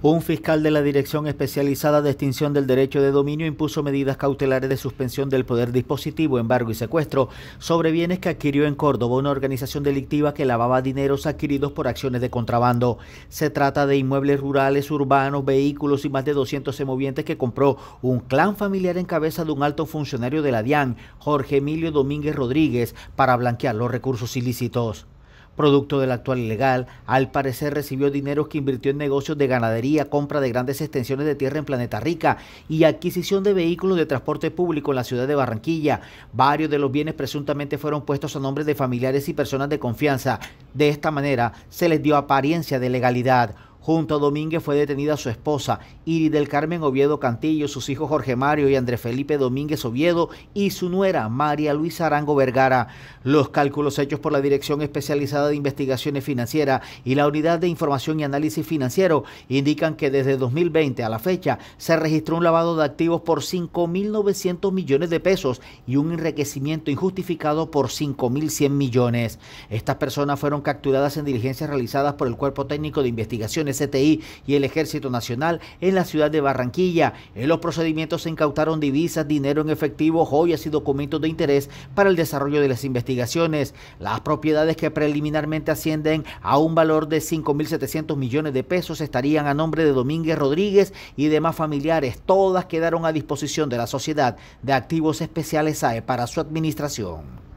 Un fiscal de la Dirección Especializada de Extinción del Derecho de Dominio impuso medidas cautelares de suspensión del poder dispositivo, embargo y secuestro sobre bienes que adquirió en Córdoba una organización delictiva que lavaba dineros adquiridos por acciones de contrabando. Se trata de inmuebles rurales, urbanos, vehículos y más de 200 semovientes que compró un clan familiar en cabeza de un alto funcionario de la DIAN, Jorge Emilio Domínguez Rodríguez, para blanquear los recursos ilícitos. Producto del actual ilegal, al parecer recibió dinero que invirtió en negocios de ganadería, compra de grandes extensiones de tierra en Planeta Rica y adquisición de vehículos de transporte público en la ciudad de Barranquilla. Varios de los bienes presuntamente fueron puestos a nombre de familiares y personas de confianza. De esta manera se les dio apariencia de legalidad. Junto a Domínguez fue detenida su esposa, Iri del Carmen Oviedo Cantillo, sus hijos Jorge Mario y Andrés Felipe Domínguez Oviedo y su nuera María Luisa Arango Vergara. Los cálculos hechos por la Dirección Especializada de Investigaciones Financieras y la Unidad de Información y Análisis Financiero indican que desde 2020 a la fecha se registró un lavado de activos por 5.900 millones de pesos y un enriquecimiento injustificado por 5.100 millones. Estas personas fueron capturadas en diligencias realizadas por el Cuerpo Técnico de Investigaciones CTI y el Ejército Nacional en la ciudad de Barranquilla. En los procedimientos se incautaron divisas, dinero en efectivo, joyas y documentos de interés para el desarrollo de las investigaciones. Las propiedades que preliminarmente ascienden a un valor de 5.700 millones de pesos estarían a nombre de Domínguez Rodríguez y demás familiares. Todas quedaron a disposición de la Sociedad de Activos Especiales SAE para su administración.